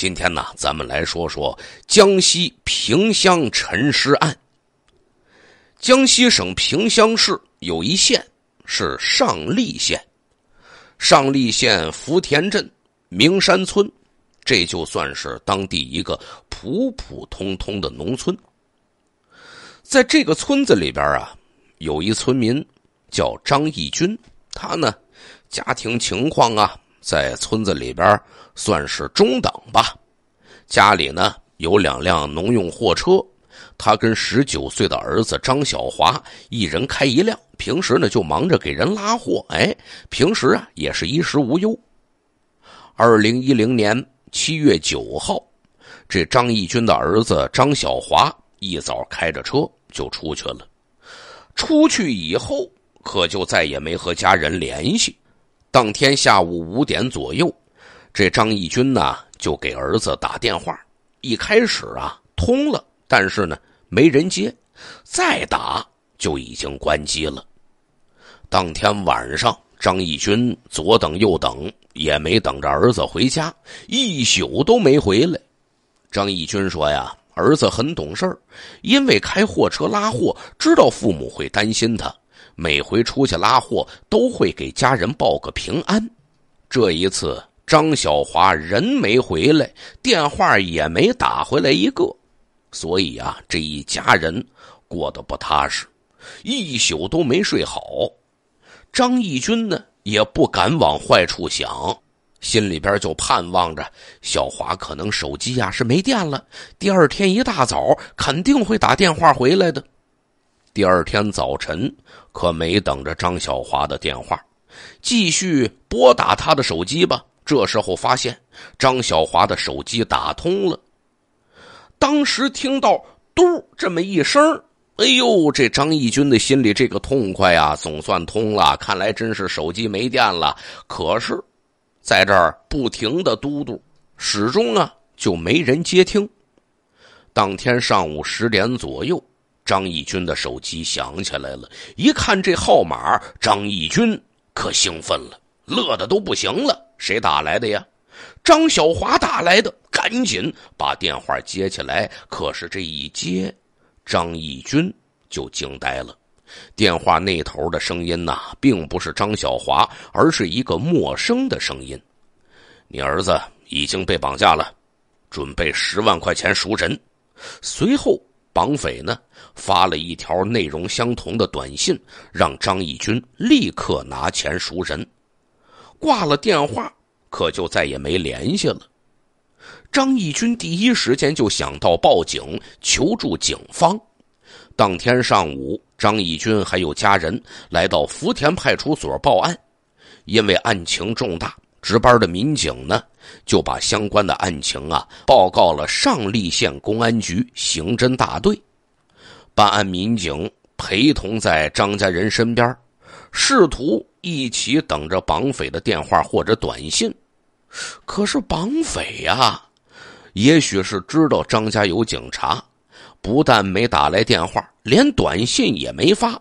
今天呢，咱们来说说江西萍乡沉尸案。江西省萍乡市有一县是上栗县，上栗县福田镇明山村，这就算是当地一个普普通通的农村。在这个村子里边啊，有一村民叫张义军，他呢，家庭情况啊，在村子里边。算是中等吧，家里呢有两辆农用货车，他跟十九岁的儿子张小华一人开一辆，平时呢就忙着给人拉货，哎，平时啊也是衣食无忧。二零一零年七月九号，这张义军的儿子张小华一早开着车就出去了，出去以后可就再也没和家人联系。当天下午五点左右。这张义军呢，就给儿子打电话。一开始啊，通了，但是呢，没人接。再打就已经关机了。当天晚上，张义军左等右等，也没等着儿子回家，一宿都没回来。张义军说呀，儿子很懂事，因为开货车拉货，知道父母会担心他，每回出去拉货都会给家人报个平安。这一次。张小华人没回来，电话也没打回来一个，所以啊，这一家人过得不踏实，一宿都没睡好。张义军呢也不敢往坏处想，心里边就盼望着小华可能手机呀是没电了，第二天一大早肯定会打电话回来的。第二天早晨可没等着张小华的电话，继续拨打他的手机吧。这时候发现张小华的手机打通了，当时听到嘟这么一声，哎呦，这张义军的心里这个痛快呀，总算通了。看来真是手机没电了。可是在这儿不停的嘟嘟，始终啊就没人接听。当天上午十点左右，张义军的手机响起来了，一看这号码，张义军可兴奋了，乐的都不行了。谁打来的呀？张小华打来的，赶紧把电话接起来。可是这一接，张义军就惊呆了。电话那头的声音呐，并不是张小华，而是一个陌生的声音。你儿子已经被绑架了，准备十万块钱赎人。随后，绑匪呢发了一条内容相同的短信，让张义军立刻拿钱赎人。挂了电话，可就再也没联系了。张义军第一时间就想到报警求助警方。当天上午，张义军还有家人来到福田派出所报案，因为案情重大，值班的民警呢就把相关的案情啊报告了上栗县公安局刑侦大队。办案民警陪同在张家人身边，试图。一起等着绑匪的电话或者短信，可是绑匪呀，也许是知道张家有警察，不但没打来电话，连短信也没发。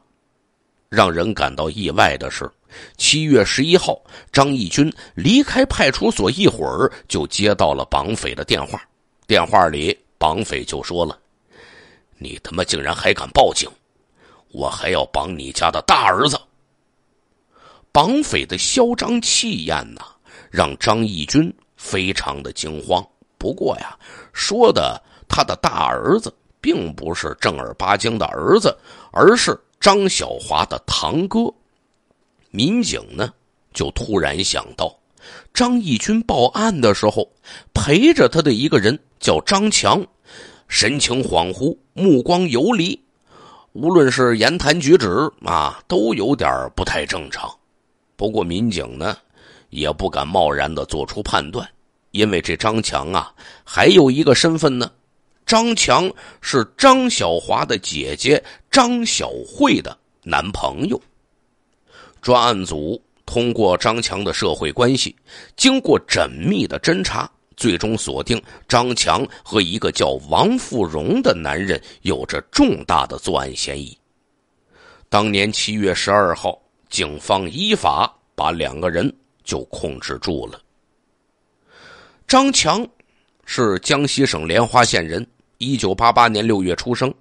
让人感到意外的是，七月十一号，张义军离开派出所一会儿，就接到了绑匪的电话。电话里，绑匪就说了：“你他妈竟然还敢报警，我还要绑你家的大儿子。”绑匪的嚣张气焰呢，让张义军非常的惊慌。不过呀，说的他的大儿子并不是正儿八经的儿子，而是张小华的堂哥。民警呢，就突然想到，张义军报案的时候陪着他的一个人叫张强，神情恍惚，目光游离，无论是言谈举止啊，都有点不太正常。不过，民警呢也不敢贸然的做出判断，因为这张强啊还有一个身份呢。张强是张小华的姐姐张小慧的男朋友。专案组通过张强的社会关系，经过缜密的侦查，最终锁定张强和一个叫王富荣的男人有着重大的作案嫌疑。当年七月十二号。警方依法把两个人就控制住了。张强是江西省莲花县人，一九八八年六月出生。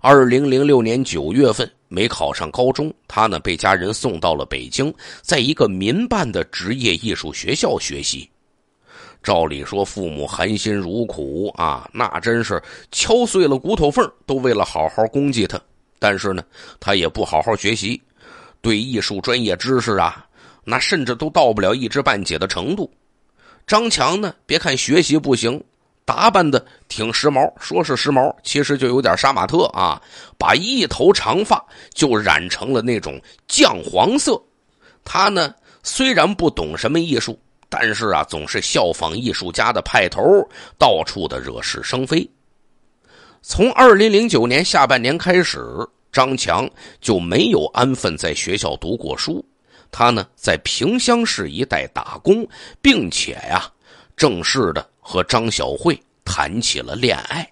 二零零六年九月份没考上高中，他呢被家人送到了北京，在一个民办的职业艺术学校学习。照理说，父母含辛茹苦啊，那真是敲碎了骨头缝都为了好好供击他。但是呢，他也不好好学习。对艺术专业知识啊，那甚至都到不了一知半解的程度。张强呢，别看学习不行，打扮的挺时髦，说是时髦，其实就有点杀马特啊。把一头长发就染成了那种酱黄色。他呢，虽然不懂什么艺术，但是啊，总是效仿艺术家的派头，到处的惹是生非。从二零零九年下半年开始。张强就没有安分在学校读过书，他呢在萍乡市一带打工，并且呀，正式的和张小慧谈起了恋爱。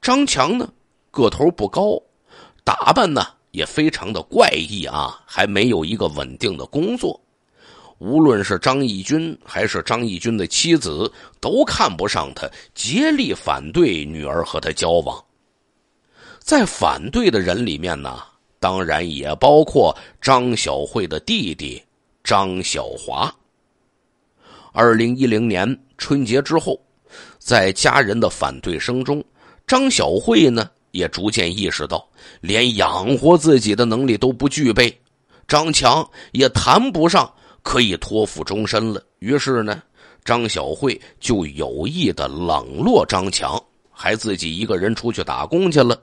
张强呢个头不高，打扮呢也非常的怪异啊，还没有一个稳定的工作。无论是张义军还是张义军的妻子，都看不上他，竭力反对女儿和他交往。在反对的人里面呢，当然也包括张小慧的弟弟张小华。二零一零年春节之后，在家人的反对声中，张小慧呢也逐渐意识到，连养活自己的能力都不具备，张强也谈不上可以托付终身了。于是呢，张小慧就有意的冷落张强，还自己一个人出去打工去了。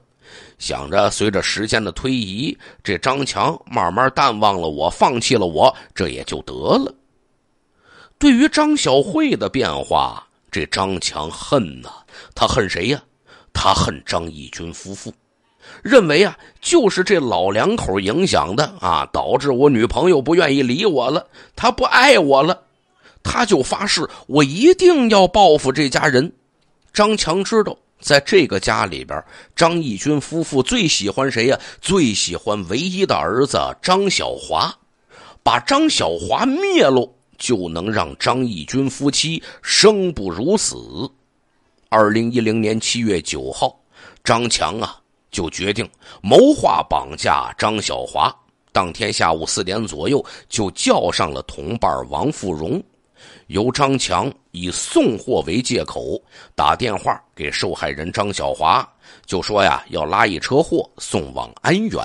想着，随着时间的推移，这张强慢慢淡忘了我，放弃了我，这也就得了。对于张小慧的变化，这张强恨呐，他恨谁呀？他恨张义军夫妇，认为啊，就是这老两口影响的啊，导致我女朋友不愿意理我了，她不爱我了，他就发誓，我一定要报复这家人。张强知道。在这个家里边，张义军夫妇最喜欢谁呀？最喜欢唯一的儿子张小华，把张小华灭了，就能让张义军夫妻生不如死。二零一零年七月九号，张强啊就决定谋划绑架张小华。当天下午四点左右，就叫上了同伴王富荣。由张强以送货为借口打电话给受害人张小华，就说呀要拉一车货送往安远。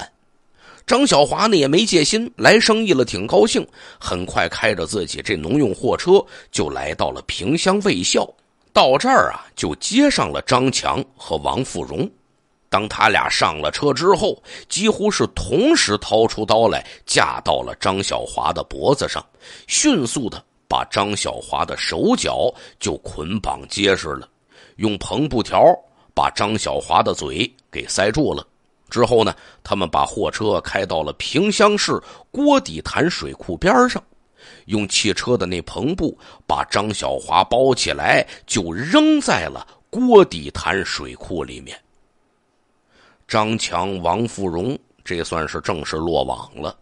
张小华呢也没戒心，来生意了挺高兴，很快开着自己这农用货车就来到了萍乡卫校。到这儿啊，就接上了张强和王富荣。当他俩上了车之后，几乎是同时掏出刀来架到了张小华的脖子上，迅速的。把张小华的手脚就捆绑结实了，用篷布条把张小华的嘴给塞住了。之后呢，他们把货车开到了萍乡市锅底潭水库边上，用汽车的那篷布把张小华包起来，就扔在了锅底潭水库里面。张强、王富荣，这算是正式落网了。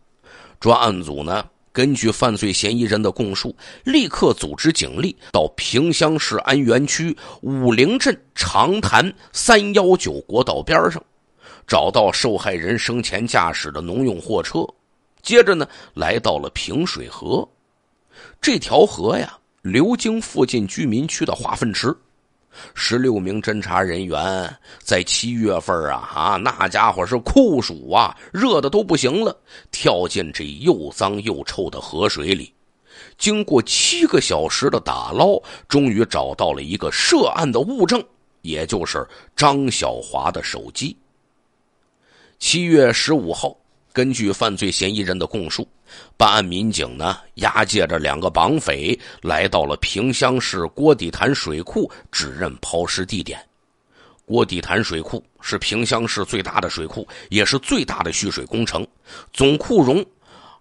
专案组呢？根据犯罪嫌疑人的供述，立刻组织警力到萍乡市安源区武陵镇长潭三幺九国道边上，找到受害人生前驾驶的农用货车，接着呢，来到了萍水河，这条河呀流经附近居民区的化粪池。十六名侦查人员在七月份啊啊，那家伙是酷暑啊，热的都不行了，跳进这又脏又臭的河水里，经过七个小时的打捞，终于找到了一个涉案的物证，也就是张小华的手机。七月十五号，根据犯罪嫌疑人的供述。办案民警呢押解着两个绑匪来到了萍乡市郭底潭水库指认抛尸地点。郭底潭水库是萍乡市最大的水库，也是最大的蓄水工程，总库容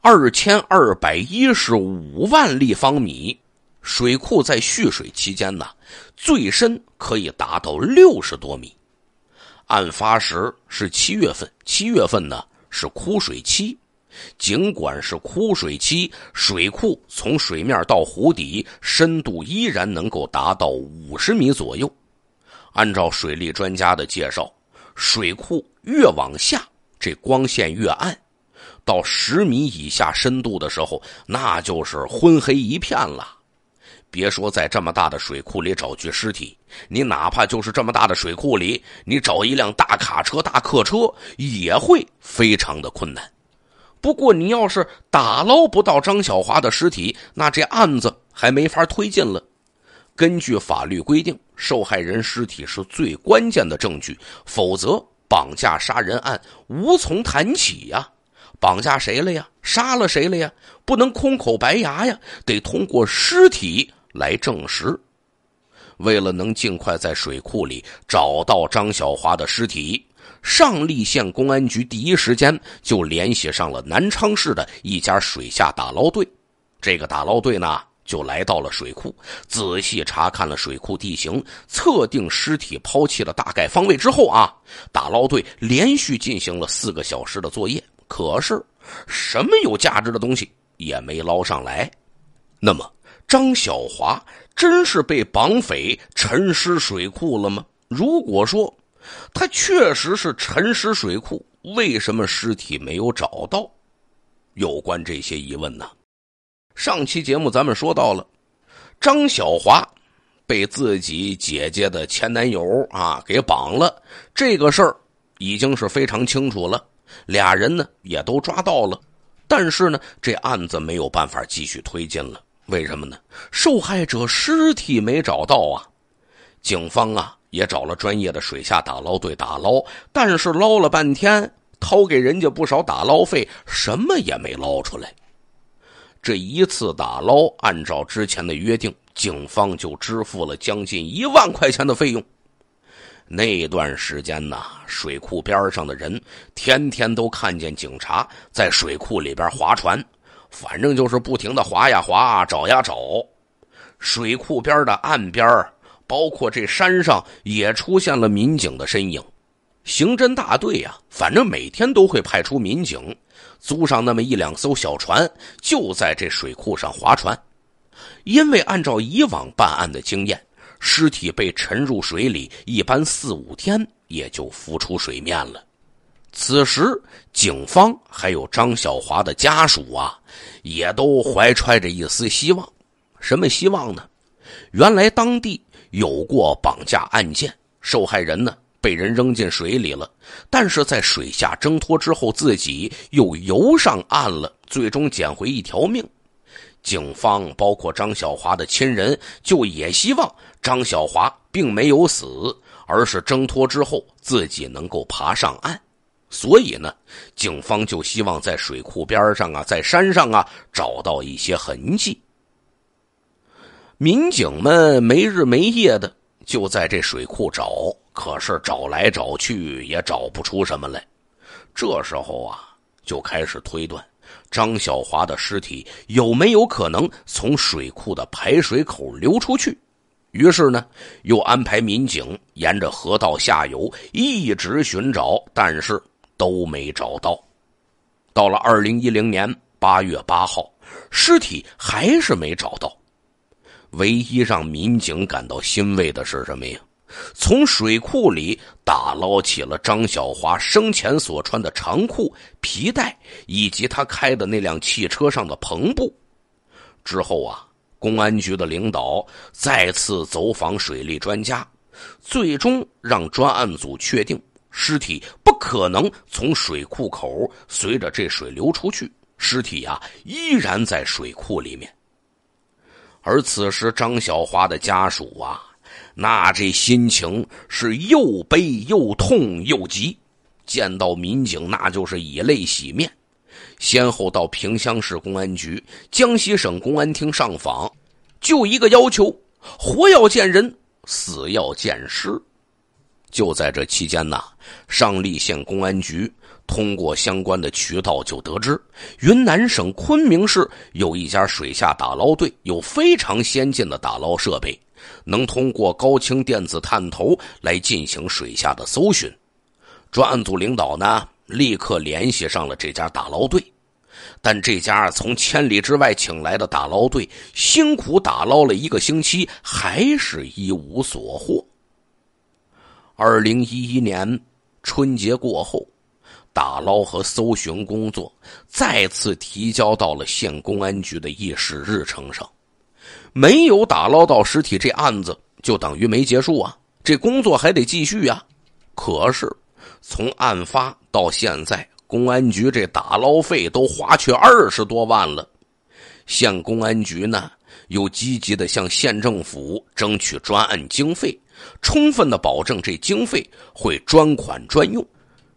二千二百一十五万立方米。水库在蓄水期间呢，最深可以达到六十多米。案发时是七月份，七月份呢是枯水期。尽管是枯水期，水库从水面到湖底深度依然能够达到五十米左右。按照水利专家的介绍，水库越往下，这光线越暗。到十米以下深度的时候，那就是昏黑一片了。别说在这么大的水库里找具尸体，你哪怕就是这么大的水库里，你找一辆大卡车、大客车也会非常的困难。不过，你要是打捞不到张小华的尸体，那这案子还没法推进了。根据法律规定，受害人尸体是最关键的证据，否则绑架杀人案无从谈起呀！绑架谁了呀？杀了谁了呀？不能空口白牙呀，得通过尸体来证实。为了能尽快在水库里找到张小华的尸体。上栗县公安局第一时间就联系上了南昌市的一家水下打捞队，这个打捞队呢就来到了水库，仔细查看了水库地形，测定尸体抛弃的大概方位之后啊，打捞队连续进行了四个小时的作业，可是什么有价值的东西也没捞上来。那么，张小华真是被绑匪沉尸水库了吗？如果说，他确实是陈尸水库，为什么尸体没有找到？有关这些疑问呢？上期节目咱们说到了，张小华被自己姐姐的前男友啊给绑了，这个事儿已经是非常清楚了，俩人呢也都抓到了，但是呢这案子没有办法继续推进了，为什么呢？受害者尸体没找到啊，警方啊。也找了专业的水下打捞队打捞，但是捞了半天，掏给人家不少打捞费，什么也没捞出来。这一次打捞，按照之前的约定，警方就支付了将近一万块钱的费用。那段时间呢，水库边上的人天天都看见警察在水库里边划船，反正就是不停的划呀划，找呀找。水库边的岸边。包括这山上也出现了民警的身影，刑侦大队呀，反正每天都会派出民警，租上那么一两艘小船，就在这水库上划船。因为按照以往办案的经验，尸体被沉入水里，一般四五天也就浮出水面了。此时，警方还有张小华的家属啊，也都怀揣着一丝希望。什么希望呢？原来当地。有过绑架案件，受害人呢被人扔进水里了，但是在水下挣脱之后，自己又游上岸了，最终捡回一条命。警方包括张小华的亲人，就也希望张小华并没有死，而是挣脱之后自己能够爬上岸。所以呢，警方就希望在水库边上啊，在山上啊找到一些痕迹。民警们没日没夜的就在这水库找，可是找来找去也找不出什么来。这时候啊，就开始推断张小华的尸体有没有可能从水库的排水口流出去。于是呢，又安排民警沿着河道下游一直寻找，但是都没找到。到了二零一零年八月八号，尸体还是没找到。唯一让民警感到欣慰的是什么呀？从水库里打捞起了张小华生前所穿的长裤、皮带以及他开的那辆汽车上的篷布。之后啊，公安局的领导再次走访水利专家，最终让专案组确定，尸体不可能从水库口随着这水流出去，尸体啊依然在水库里面。而此时，张小花的家属啊，那这心情是又悲又痛又急，见到民警那就是以泪洗面，先后到萍乡市公安局、江西省公安厅上访，就一个要求：活要见人，死要见尸。就在这期间呢，上栗县公安局。通过相关的渠道，就得知云南省昆明市有一家水下打捞队，有非常先进的打捞设备，能通过高清电子探头来进行水下的搜寻。专案组领导呢，立刻联系上了这家打捞队，但这家从千里之外请来的打捞队，辛苦打捞了一个星期，还是一无所获。二零一一年春节过后。打捞和搜寻工作再次提交到了县公安局的议事日程上。没有打捞到尸体，这案子就等于没结束啊！这工作还得继续呀。可是，从案发到现在，公安局这打捞费都花去二十多万了。县公安局呢，又积极的向县政府争取专案经费，充分的保证这经费会专款专用。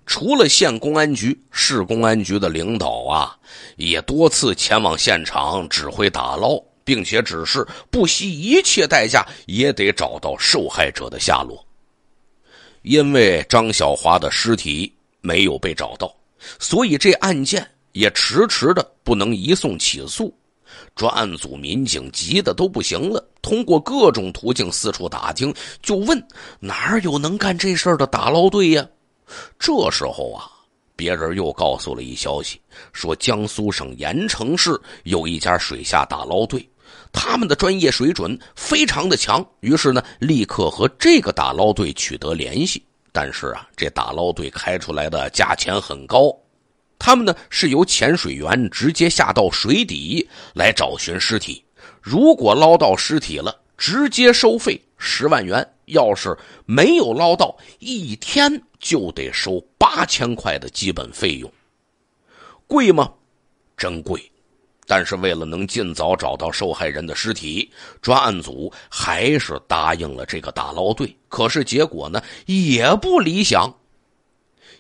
除了县公安局、市公安局的领导啊，也多次前往现场指挥打捞，并且指示不惜一切代价也得找到受害者的下落。因为张小华的尸体没有被找到，所以这案件也迟迟的不能移送起诉。专案组民警急的都不行了，通过各种途径四处打听，就问哪儿有能干这事儿的打捞队呀？这时候啊，别人又告诉了一消息，说江苏省盐城市有一家水下打捞队，他们的专业水准非常的强。于是呢，立刻和这个打捞队取得联系。但是啊，这打捞队开出来的价钱很高，他们呢是由潜水员直接下到水底来找寻尸体，如果捞到尸体了，直接收费十万元；要是没有捞到，一天。就得收八千块的基本费用，贵吗？真贵。但是为了能尽早找到受害人的尸体，专案组还是答应了这个打捞队。可是结果呢，也不理想。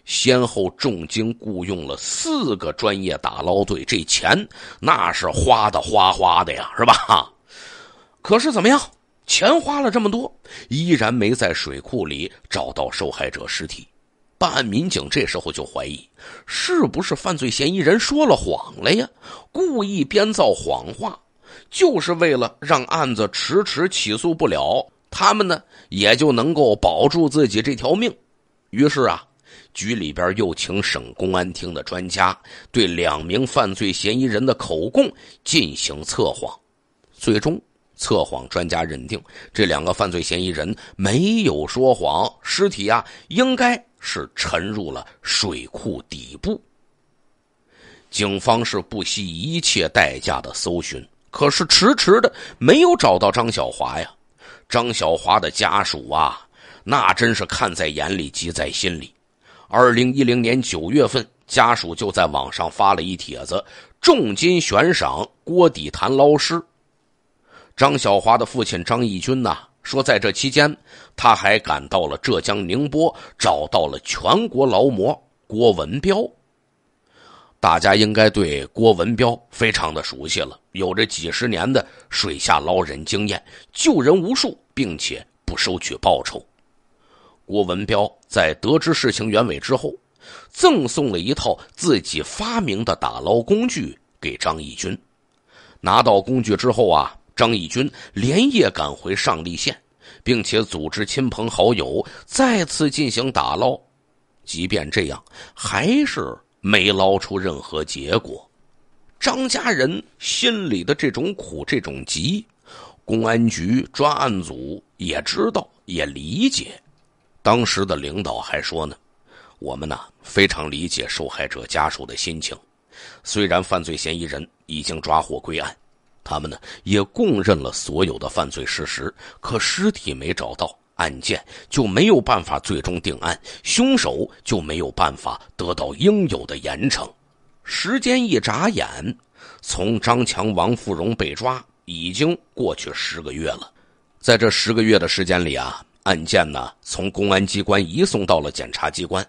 先后重金雇佣了四个专业打捞队，这钱那是花的花花的呀，是吧？可是怎么样，钱花了这么多，依然没在水库里找到受害者尸体。办案民警这时候就怀疑，是不是犯罪嫌疑人说了谎了呀？故意编造谎话，就是为了让案子迟迟起诉不了，他们呢也就能够保住自己这条命。于是啊，局里边又请省公安厅的专家对两名犯罪嫌疑人的口供进行测谎，最终测谎专家认定这两个犯罪嫌疑人没有说谎，尸体啊应该。是沉入了水库底部。警方是不惜一切代价的搜寻，可是迟迟的没有找到张小华呀。张小华的家属啊，那真是看在眼里，急在心里。二零一零年九月份，家属就在网上发了一帖子，重金悬赏锅底潭捞尸。张小华的父亲张义军呐。说，在这期间，他还赶到了浙江宁波，找到了全国劳模郭文彪。大家应该对郭文彪非常的熟悉了，有着几十年的水下捞人经验，救人无数，并且不收取报酬。郭文彪在得知事情原委之后，赠送了一套自己发明的打捞工具给张义军。拿到工具之后啊。张义军连夜赶回上栗县，并且组织亲朋好友再次进行打捞，即便这样，还是没捞出任何结果。张家人心里的这种苦，这种急，公安局专案组也知道，也理解。当时的领导还说呢：“我们呢非常理解受害者家属的心情，虽然犯罪嫌疑人已经抓获归案。”他们呢也供认了所有的犯罪事实，可尸体没找到，案件就没有办法最终定案，凶手就没有办法得到应有的严惩。时间一眨眼，从张强、王富荣被抓已经过去十个月了，在这十个月的时间里啊，案件呢从公安机关移送到了检察机关，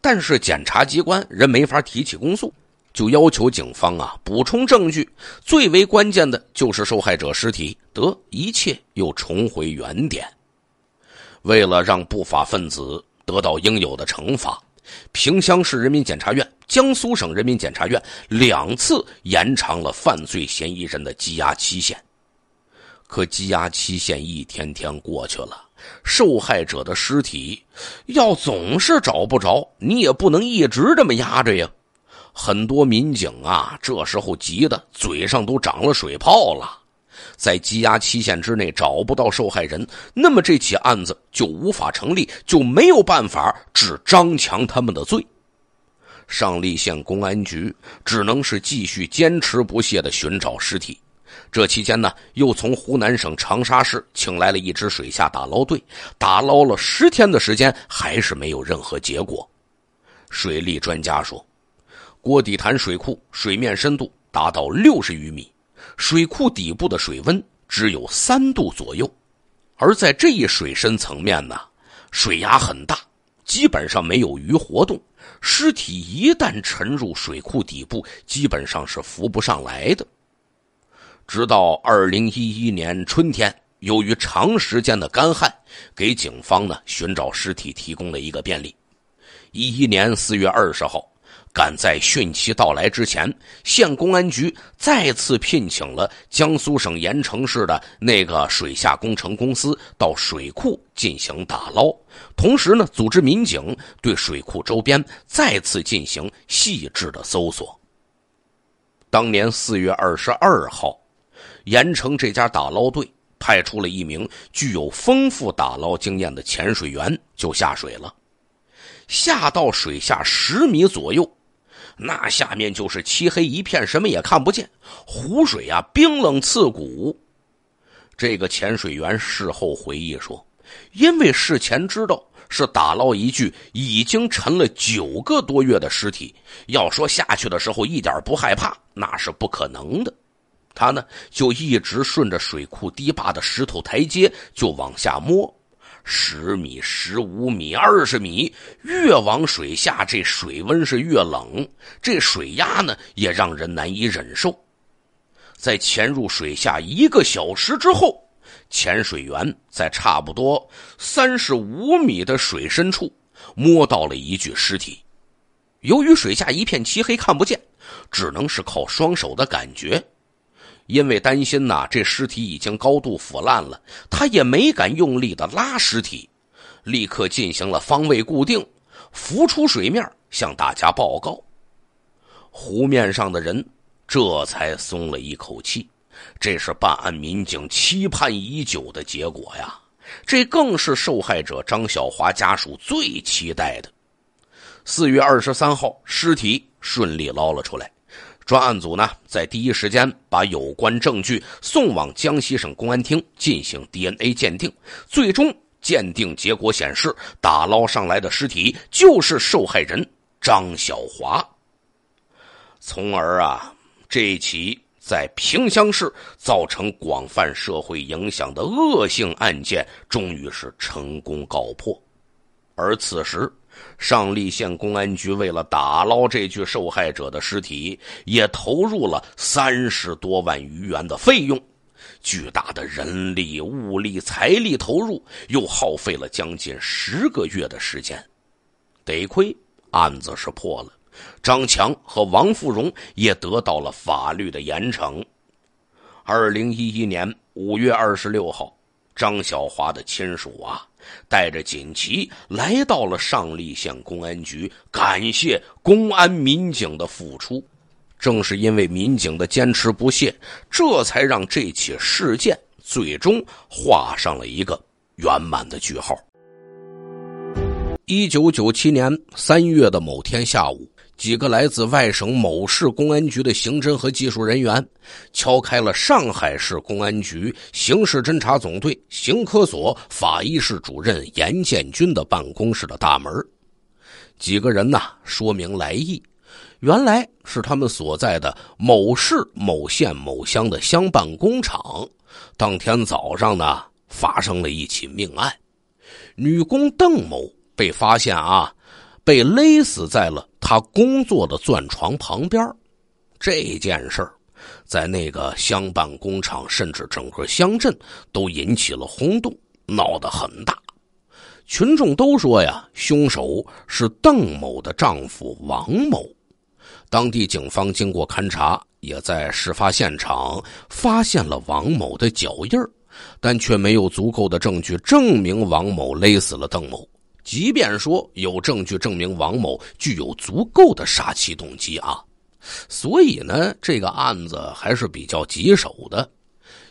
但是检察机关仍没法提起公诉。就要求警方啊补充证据，最为关键的就是受害者尸体。得，一切又重回原点。为了让不法分子得到应有的惩罚，萍乡市人民检察院、江苏省人民检察院两次延长了犯罪嫌疑人的羁押期限。可羁押期限一天天过去了，受害者的尸体要总是找不着，你也不能一直这么压着呀。很多民警啊，这时候急的嘴上都长了水泡了，在羁押期限之内找不到受害人，那么这起案子就无法成立，就没有办法治张强他们的罪。上栗县公安局只能是继续坚持不懈的寻找尸体。这期间呢，又从湖南省长沙市请来了一支水下打捞队，打捞了十天的时间，还是没有任何结果。水利专家说。锅底潭水库水面深度达到六十余米，水库底部的水温只有三度左右，而在这一水深层面呢，水压很大，基本上没有鱼活动。尸体一旦沉入水库底部，基本上是浮不上来的。直到二零一一年春天，由于长时间的干旱，给警方呢寻找尸体提供了一个便利。一一年四月二十号。赶在汛期到来之前，县公安局再次聘请了江苏省盐城市的那个水下工程公司到水库进行打捞，同时呢，组织民警对水库周边再次进行细致的搜索。当年四月二十二号，盐城这家打捞队派出了一名具有丰富打捞经验的潜水员就下水了，下到水下十米左右。那下面就是漆黑一片，什么也看不见。湖水啊，冰冷刺骨。这个潜水员事后回忆说：“因为事前知道是打捞一具已经沉了九个多月的尸体，要说下去的时候一点不害怕，那是不可能的。他呢，就一直顺着水库堤坝的石头台阶就往下摸。”十米、十五米、二十米，越往水下，这水温是越冷，这水压呢也让人难以忍受。在潜入水下一个小时之后，潜水员在差不多三十五米的水深处摸到了一具尸体。由于水下一片漆黑，看不见，只能是靠双手的感觉。因为担心呐，这尸体已经高度腐烂了，他也没敢用力的拉尸体，立刻进行了方位固定，浮出水面，向大家报告。湖面上的人这才松了一口气，这是办案民警期盼已久的结果呀，这更是受害者张小华家属最期待的。四月二十三号，尸体顺利捞了出来。专案组呢，在第一时间把有关证据送往江西省公安厅进行 DNA 鉴定，最终鉴定结果显示，打捞上来的尸体就是受害人张小华。从而啊，这起在萍乡市造成广泛社会影响的恶性案件，终于是成功告破。而此时。上栗县公安局为了打捞这具受害者的尸体，也投入了三十多万余元的费用。巨大的人力、物力、财力投入，又耗费了将近十个月的时间。得亏案子是破了，张强和王富荣也得到了法律的严惩。二零一一年五月二十六号。张小华的亲属啊，带着锦旗来到了上栗县公安局，感谢公安民警的付出。正是因为民警的坚持不懈，这才让这起事件最终画上了一个圆满的句号。一九九七年三月的某天下午。几个来自外省某市公安局的刑侦和技术人员，敲开了上海市公安局刑事侦查总队刑科所法医室主任严建军的办公室的大门。几个人呢，说明来意。原来是他们所在的某市某县某乡的乡办工厂，当天早上呢，发生了一起命案，女工邓某被发现啊。被勒死在了他工作的钻床旁边，这件事儿，在那个乡办工厂甚至整个乡镇都引起了轰动，闹得很大。群众都说呀，凶手是邓某的丈夫王某。当地警方经过勘查，也在事发现场发现了王某的脚印但却没有足够的证据证明王某勒死了邓某。即便说有证据证明王某具有足够的杀妻动机啊，所以呢，这个案子还是比较棘手的。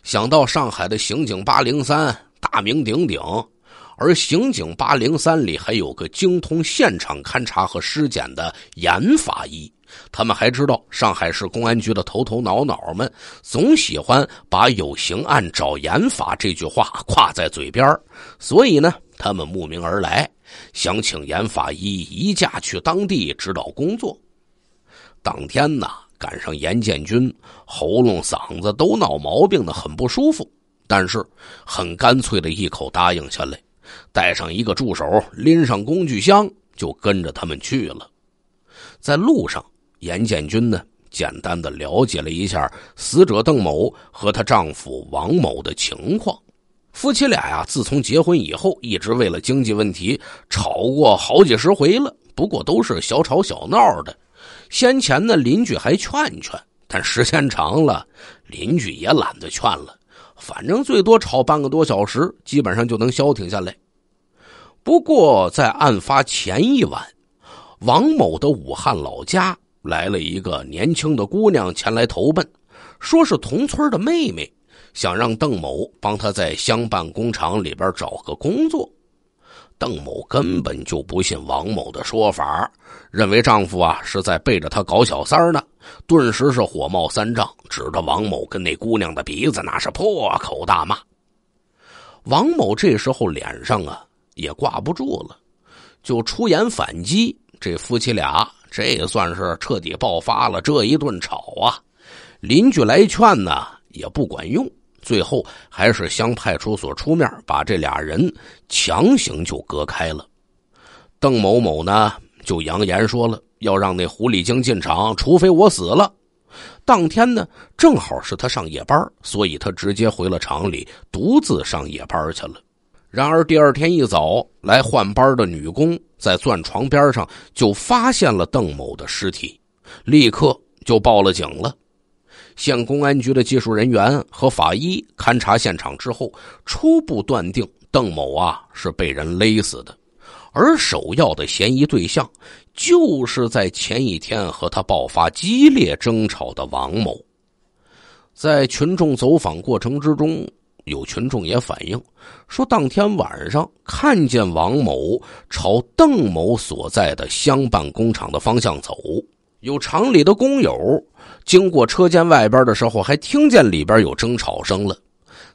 想到上海的刑警八零三大名鼎鼎，而刑警八零三里还有个精通现场勘查和尸检的严法医，他们还知道上海市公安局的头头脑脑们总喜欢把“有刑案找严法”这句话挂在嘴边所以呢，他们慕名而来。想请严法医移驾去当地指导工作。当天呢，赶上严建军喉咙嗓子都闹毛病的，很不舒服，但是很干脆的一口答应下来，带上一个助手，拎上工具箱，就跟着他们去了。在路上，严建军呢，简单的了解了一下死者邓某和她丈夫王某的情况。夫妻俩呀，自从结婚以后，一直为了经济问题吵过好几十回了。不过都是小吵小闹的，先前呢邻居还劝劝，但时间长了，邻居也懒得劝了。反正最多吵半个多小时，基本上就能消停下来。不过在案发前一晚，王某的武汉老家来了一个年轻的姑娘前来投奔，说是同村的妹妹。想让邓某帮他在乡办工厂里边找个工作，邓某根本就不信王某的说法，认为丈夫啊是在背着他搞小三呢，顿时是火冒三丈，指着王某跟那姑娘的鼻子那是破口大骂。王某这时候脸上啊也挂不住了，就出言反击。这夫妻俩这算是彻底爆发了，这一顿吵啊，邻居来劝呢也不管用。最后还是乡派出所出面，把这俩人强行就隔开了。邓某某呢，就扬言说了，要让那狐狸精进厂，除非我死了。当天呢，正好是他上夜班，所以他直接回了厂里，独自上夜班去了。然而第二天一早来换班的女工，在钻床边上就发现了邓某的尸体，立刻就报了警了。县公安局的技术人员和法医勘察现场之后，初步断定邓某啊是被人勒死的，而首要的嫌疑对象就是在前一天和他爆发激烈争吵的王某。在群众走访过程之中，有群众也反映说，当天晚上看见王某朝邓某所在的乡办工厂的方向走，有厂里的工友。经过车间外边的时候，还听见里边有争吵声了。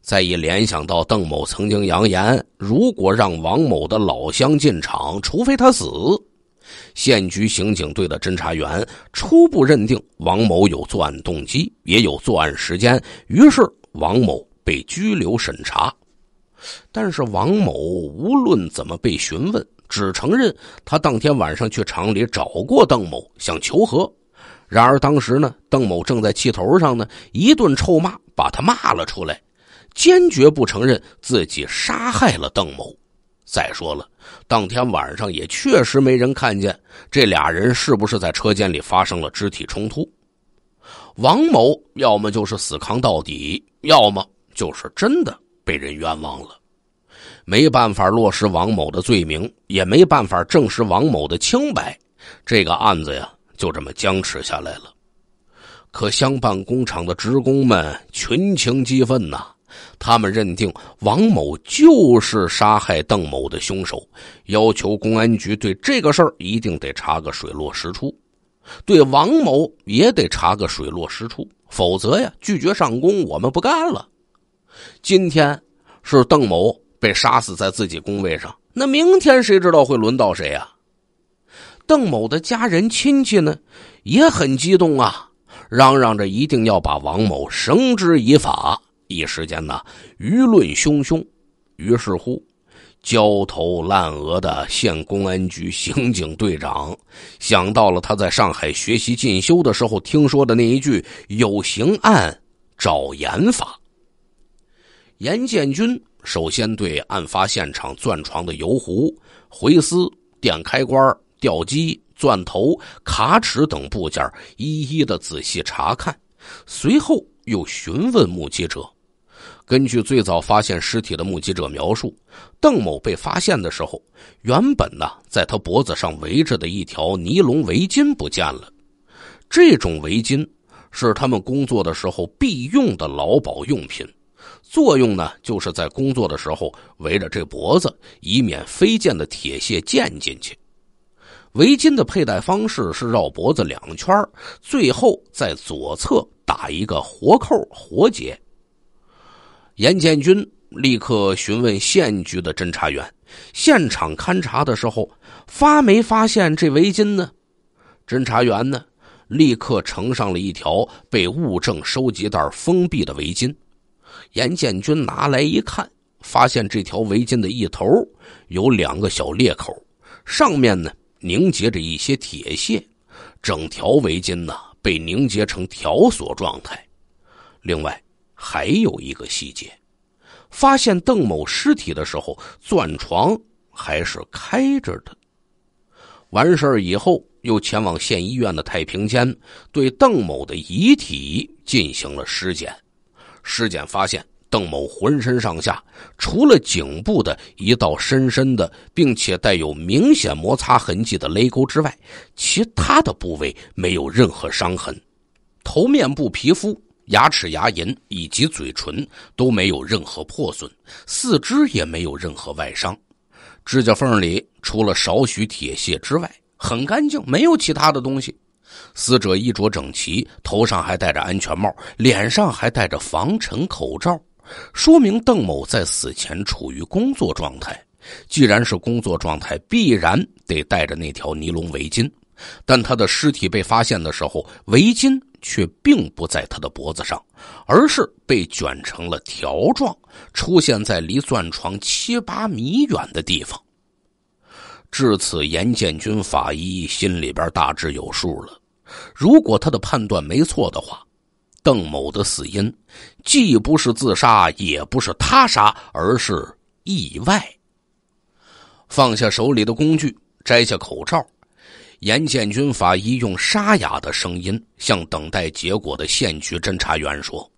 再一联想到邓某曾经扬言，如果让王某的老乡进厂，除非他死。县局刑警队的侦查员初步认定王某有作案动机，也有作案时间，于是王某被拘留审查。但是王某无论怎么被询问，只承认他当天晚上去厂里找过邓某，想求和。然而当时呢，邓某正在气头上呢，一顿臭骂把他骂了出来，坚决不承认自己杀害了邓某。再说了，当天晚上也确实没人看见这俩人是不是在车间里发生了肢体冲突。王某要么就是死扛到底，要么就是真的被人冤枉了。没办法落实王某的罪名，也没办法证实王某的清白。这个案子呀。就这么僵持下来了，可相办工厂的职工们群情激愤呐！他们认定王某就是杀害邓某的凶手，要求公安局对这个事儿一定得查个水落石出，对王某也得查个水落石出，否则呀，拒绝上工，我们不干了。今天是邓某被杀死在自己工位上，那明天谁知道会轮到谁呀？邓某的家人亲戚呢，也很激动啊，嚷嚷着一定要把王某绳之以法。一时间呢，舆论汹汹。于是乎，焦头烂额的县公安局刑警队长想到了他在上海学习进修的时候听说的那一句“有刑案找严法”。严建军首先对案发现场钻床的油壶、回丝、电开关吊机、钻头、卡尺等部件一一的仔细查看，随后又询问目击者。根据最早发现尸体的目击者描述，邓某被发现的时候，原本呢在他脖子上围着的一条尼龙围巾不见了。这种围巾是他们工作的时候必用的劳保用品，作用呢就是在工作的时候围着这脖子，以免飞溅的铁屑溅进去。围巾的佩戴方式是绕脖子两圈最后在左侧打一个活扣活结。严建军立刻询问县局的侦查员：“现场勘查的时候发没发现这围巾呢？”侦查员呢，立刻呈上了一条被物证收集袋封闭的围巾。严建军拿来一看，发现这条围巾的一头有两个小裂口，上面呢。凝结着一些铁屑，整条围巾呢被凝结成条索状态。另外还有一个细节，发现邓某尸体的时候，钻床还是开着的。完事儿以后，又前往县医院的太平间，对邓某的遗体进行了尸检。尸检发现。邓某浑身上下，除了颈部的一道深深的，并且带有明显摩擦痕迹的勒沟之外，其他的部位没有任何伤痕。头面部皮肤、牙齿、牙龈以及嘴唇都没有任何破损，四肢也没有任何外伤。指甲缝里除了少许铁屑之外，很干净，没有其他的东西。死者衣着整齐，头上还戴着安全帽，脸上还戴着防尘口罩。说明邓某在死前处于工作状态，既然是工作状态，必然得带着那条尼龙围巾。但他的尸体被发现的时候，围巾却并不在他的脖子上，而是被卷成了条状，出现在离钻床七八米远的地方。至此，严建军法医心里边大致有数了。如果他的判断没错的话。邓某的死因，既不是自杀，也不是他杀，而是意外。放下手里的工具，摘下口罩，严建军法医用沙哑的声音向等待结果的县局侦查员说：“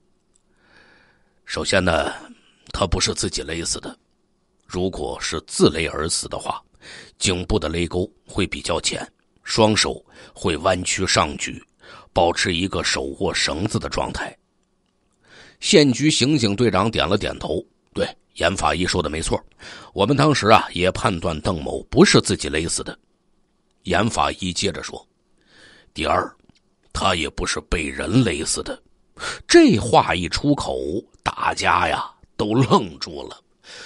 首先呢，他不是自己勒死的。如果是自勒而死的话，颈部的勒沟会比较浅，双手会弯曲上举。”保持一个手握绳子的状态。县局刑警队长点了点头：“对，严法医说的没错。我们当时啊，也判断邓某不是自己勒死的。”严法医接着说：“第二，他也不是被人勒死的。”这话一出口，大家呀都愣住了。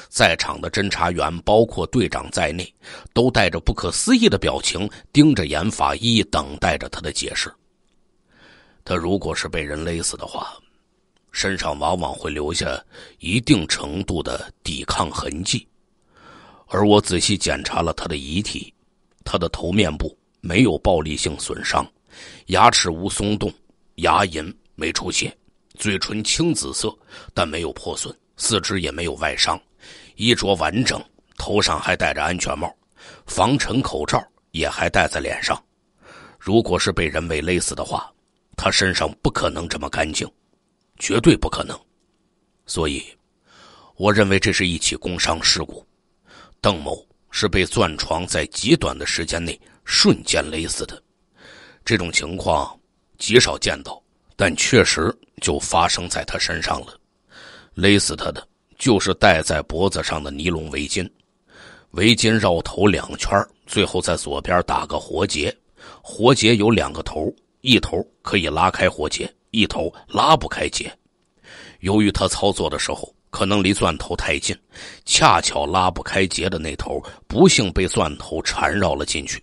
在场的侦查员，包括队长在内，都带着不可思议的表情盯着严法医，等待着他的解释。他如果是被人勒死的话，身上往往会留下一定程度的抵抗痕迹。而我仔细检查了他的遗体，他的头面部没有暴力性损伤，牙齿无松动，牙龈没出血，嘴唇青紫色但没有破损，四肢也没有外伤，衣着完整，头上还戴着安全帽，防尘口罩也还戴在脸上。如果是被人为勒死的话，他身上不可能这么干净，绝对不可能。所以，我认为这是一起工伤事故。邓某是被钻床在极短的时间内瞬间勒死的，这种情况极少见到，但确实就发生在他身上了。勒死他的就是戴在脖子上的尼龙围巾，围巾绕头两圈，最后在左边打个活结，活结有两个头。一头可以拉开活结，一头拉不开结。由于他操作的时候可能离钻头太近，恰巧拉不开结的那头不幸被钻头缠绕了进去，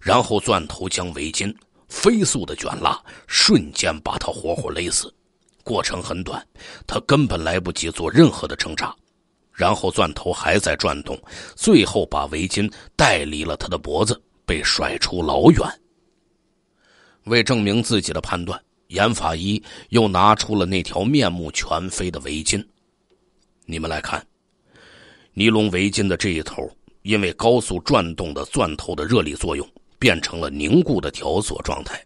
然后钻头将围巾飞速的卷拉，瞬间把他活活勒死。过程很短，他根本来不及做任何的挣扎。然后钻头还在转动，最后把围巾带离了他的脖子，被甩出老远。为证明自己的判断，严法医又拿出了那条面目全非的围巾。你们来看，尼龙围巾的这一头，因为高速转动的钻头的热力作用，变成了凝固的条索状态。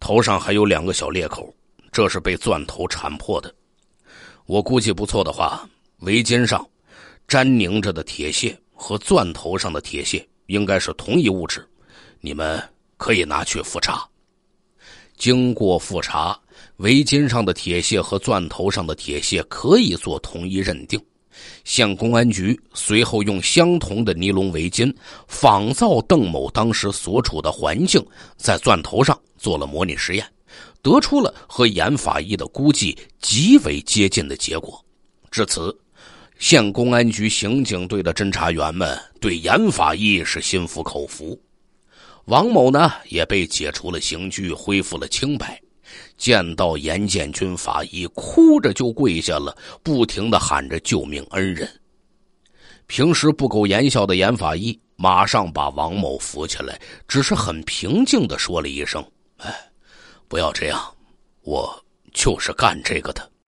头上还有两个小裂口，这是被钻头缠破的。我估计不错的话，围巾上粘凝着的铁屑和钻头上的铁屑应该是同一物质。你们可以拿去复查。经过复查，围巾上的铁屑和钻头上的铁屑可以做同一认定。县公安局随后用相同的尼龙围巾仿造邓某当时所处的环境，在钻头上做了模拟实验，得出了和严法医的估计极为接近的结果。至此，县公安局刑警队的侦查员们对严法医是心服口服。王某呢，也被解除了刑具，恢复了清白。见到严建军法医，哭着就跪下了，不停的喊着救命恩人。平时不苟言笑的严法医，马上把王某扶起来，只是很平静的说了一声：“哎，不要这样，我就是干这个的。”